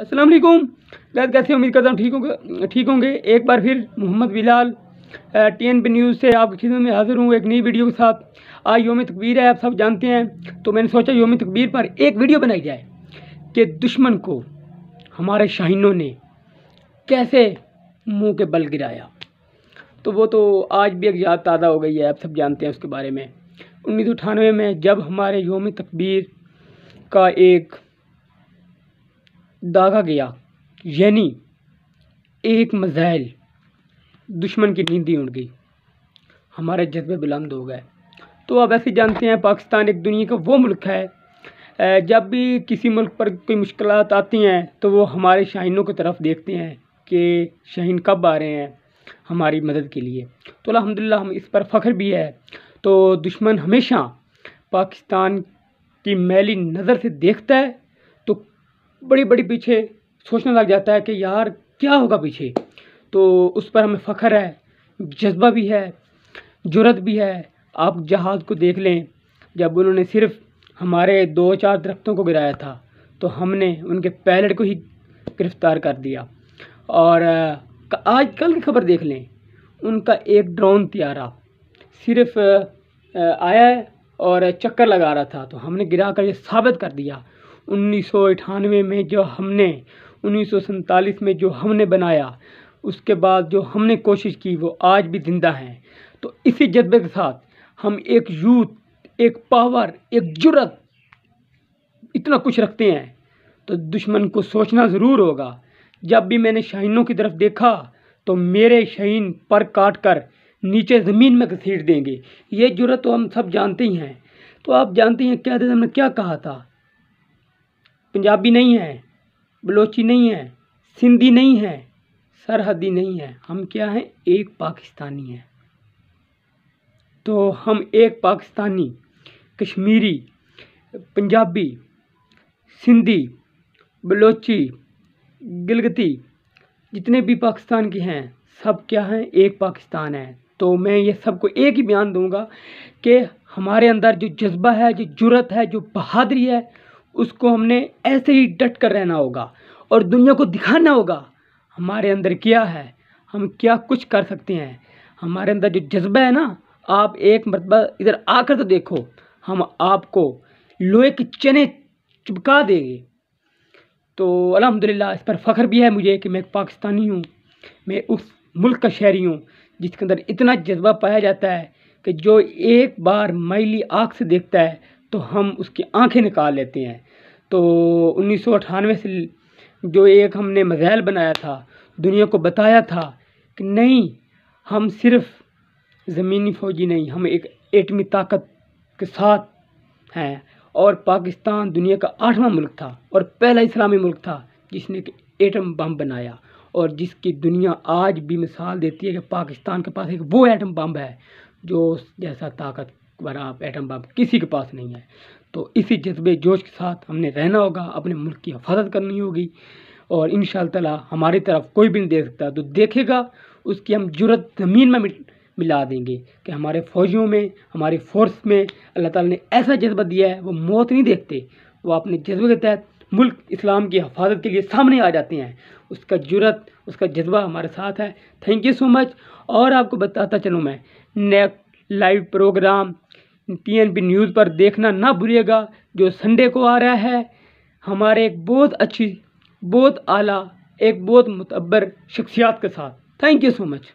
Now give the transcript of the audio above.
अस्सलाम वालेकुम गैस कैसे उम्मीद करता हूँ ठीक होंगे ठीक होंगे एक बार फिर Mohammad Bilal T N B news से आपकी खिदमत में हाजिर हूँ एक नई वीडियो के साथ आज योम तकबीर है आप सब जानते हैं तो मैंने सोचा योम तकबीर पर एक वीडियो बनाई जाए कि दुश्मन को हमारे शाहिनों ने कैसे मुंह के बल गिराया तो वो तो आज भी एक याद ताज़ा हो गई है आप सब जानते हैं उसके बारे में उन्नीस में जब हमारे योम तकबीर का एक दागा गया यानी एक मजाइल दुश्मन की नींदी उड़ गई हमारे जज्बे बुलंद हो गए तो आप ऐसे जानते हैं पाकिस्तान एक दुनिया का वो मुल्क है जब भी किसी मुल्क पर कोई मुश्किल आती हैं तो वो हमारे शाहिनों की तरफ देखते हैं कि शाहीन कब आ रहे हैं हमारी मदद के लिए तो अलहमदिल्ला हम इस पर फ़ख्र भी है तो दुश्मन हमेशा पाकिस्तान की मैली नज़र से देखता है बड़ी बड़ी पीछे सोचने लग जाता है कि यार क्या होगा पीछे तो उस पर हमें फ़ख्र है जज्बा भी है जरूरत भी है आप जहाज़ को देख लें जब उन्होंने सिर्फ हमारे दो चार दरख्तों को गिराया था तो हमने उनके पैलेट को ही गिरफ़्तार कर दिया और आज कल की खबर देख लें उनका एक ड्रोन तैयारा सिर्फ आया और चक्कर लगा रहा था तो हमने गिरा कर ये साबित कर दिया उन्नीस में जो हमने उन्नीस में जो हमने बनाया उसके बाद जो हमने कोशिश की वो आज भी जिंदा हैं तो इसी जज्बे के साथ हम एक यूथ एक पावर एक जुरत इतना कुछ रखते हैं तो दुश्मन को सोचना ज़रूर होगा जब भी मैंने शहीनों की तरफ देखा तो मेरे शहीन पर काट कर नीचे ज़मीन में घसीट देंगे ये जुरत तो हम सब जानते ही हैं तो आप जानते हैं क्या हमने क्या कहा था पंजाबी नहीं है बलोची नहीं है सिंधी नहीं है सरहदी नहीं है हम क्या हैं एक पाकिस्तानी हैं तो हम एक पाकिस्तानी कश्मीरी पंजाबी सिंधी बलोची गिलगती जितने भी पाकिस्तान के हैं सब क्या हैं एक पाकिस्तान है तो मैं ये सबको एक ही बयान दूंगा कि हमारे अंदर जो जज्बा है जो जुरत है जो बहादरी है उसको हमने ऐसे ही डट कर रहना होगा और दुनिया को दिखाना होगा हमारे अंदर क्या है हम क्या कुछ कर सकते हैं हमारे अंदर जो जज्बा है ना आप एक मरतबा इधर आकर तो देखो हम आपको लोहे के चने चिपका देंगे तो अलहमदिल्ला इस पर फ़ख्र भी है मुझे कि मैं पाकिस्तानी हूँ मैं उस मुल्क का शहरी हूँ जिसके अंदर इतना जज्बा पाया जाता है कि जो एक बार मैली आँख से देखता है तो हम उसकी आंखें निकाल लेते हैं तो उन्नीस से जो एक हमने मजाइल बनाया था दुनिया को बताया था कि नहीं हम सिर्फ ज़मीनी फ़ौजी नहीं हम एक एटमी ताकत के साथ हैं और पाकिस्तान दुनिया का आठवां मुल्क था और पहला इस्लामी मुल्क था जिसने एटम बम बनाया और जिसकी दुनिया आज भी मिसाल देती है कि पाकिस्तान के पास एक वो एटम बम है जो जैसा ताकत ताकतवर एटम बम किसी के पास नहीं है तो इसी जज्बे जोश के साथ हमने रहना होगा अपने मुल्क की हिफाजत करनी होगी और इन शाह हमारी तरफ कोई भी नहीं देख सकता तो देखेगा उसकी हम जरूरत ज़मीन में मिला देंगे कि हमारे फ़ौजियों में हमारी फोर्स में अल्लाह ताला ने ऐसा जज्बा दिया है वो मौत नहीं देखते वो अपने जज्बे के तहत मुल्क इस्लाम की हफाजत के लिए सामने आ जाते हैं उसका जुरत उसका जज्बा हमारे साथ है थैंक यू सो मच और आपको बताता चलूँ मैं next live programme PNB news पर देखना ना भूलिएगा जो संडे को आ रहा है हमारे एक बहुत अच्छी बहुत आला एक बहुत मतबर शख्सियात के साथ थैंक यू सो मच